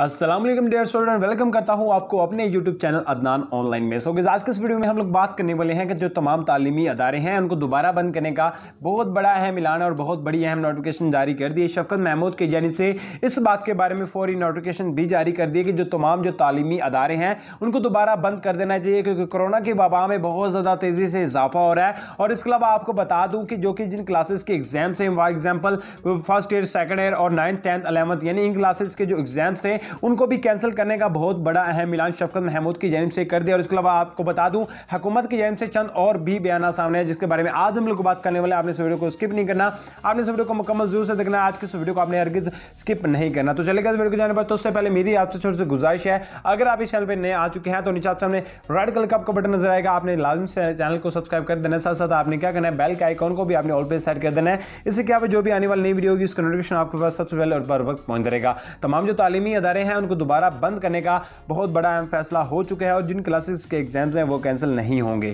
Aslam dear student welcome करता हूँ आपको अपने यूट्यूब चैनल अदनान ऑनलाइन में सो so, आज के इस वीडियो में हम लोग बात करने वाले हैं कि जो तमाम तालीमी अदारे हैं उनको दोबारा बंद करने का बहुत बड़ा अहम मिलान और बहुत बड़ी अहम नोटिफिकेशन जारी कर दी है शफकत महमूद की जानब से इस बात के बारे में फौरी नोटिफिकेशन भी जारी कर दी कि जो तमाम जो तालीमी अदारे हैं उनको दोबारा बंद कर देना चाहिए क्योंकि कोरोना की वबा में बहुत ज़्यादा तेज़ी से इजाफा हो रहा है और इसके अलावा आपको बता दूँ कि जो कि जिन क्लासेस के एग्ज़ाम्स हैं for example first year second year और नाइन्थ टेंथ अलेवंथ यानी इन क्लासेस के जो एग्ज़ाम्स थे उनको भी कैंसिल करने का बहुत बड़ा अहम मिलान शफकत महमूद की जानब से कर दिया और इसके अलावा आपको बता दूँ हुकूमत की जानब से चंद और भी बयान सामने हैं जिसके बारे में आज हम लोग बात करने वाले आपने इस वीडियो को स्किप नहीं करना आपने इस वीडियो को मुकम्मल जरूर से देखना आज की इस वीडियो को आपने अर्गिज स्किप नहीं करना तो चलेगा इस वीडियो को जाने पर तो उससे पहले मेरी आपसे छोटी सी गुजारिश है अगर आप इस चैनल पर नए आ चुके हैं तो नीचे आप सामने रेड कलर का आपको बटन नजर आएगा आपने लाजम से चैनल को सब्सक्राइब कर देना साथ साथ आपने क्या करना है बेल के आइकॉन को भी आपने ऑल पे सेट कर देना है इससे क्या जो भी आने वाली नई वीडियो होगी उसका नोटिफिकेशन आपके पास सबसे पहले और बार वक्त पहुंच जाएगा तमाम जो तालीमी अदारे इदारे हैं उनको दोबारा बंद करने का बहुत बड़ा अहम फैसला हो चुका है और जिन क्लासेस के एग्जाम्स हैं वो कैंसिल नहीं होंगे